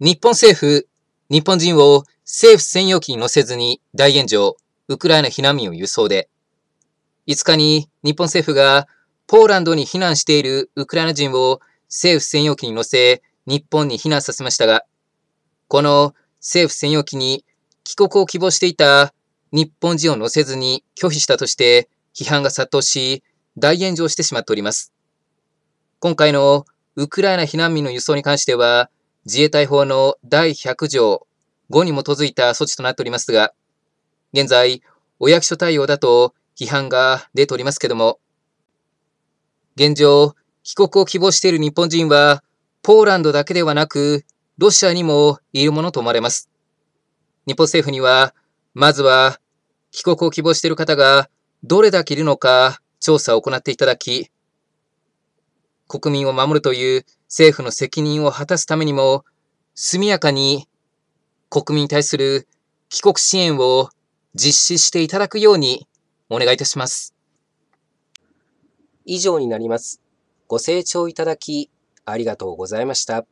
日本政府、日本人を政府専用機に乗せずに大炎上、ウクライナ避難民を輸送で、5日に日本政府がポーランドに避難しているウクライナ人を政府専用機に乗せ、日本に避難させましたが、この政府専用機に帰国を希望していた日本人を乗せずに拒否したとして批判が殺到し、大炎上してしまっております。今回のウクライナ避難民の輸送に関しては、自衛隊法の第100条5に基づいた措置となっておりますが、現在、お役所対応だと批判が出ておりますけども、現状、帰国を希望している日本人は、ポーランドだけではなく、ロシアにもいるものと思われます。日本政府には、まずは、帰国を希望している方がどれだけいるのか調査を行っていただき、国民を守るという政府の責任を果たすためにも、速やかに国民に対する帰国支援を実施していただくようにお願いいたします。以上になります。ご清聴いただきありがとうございました。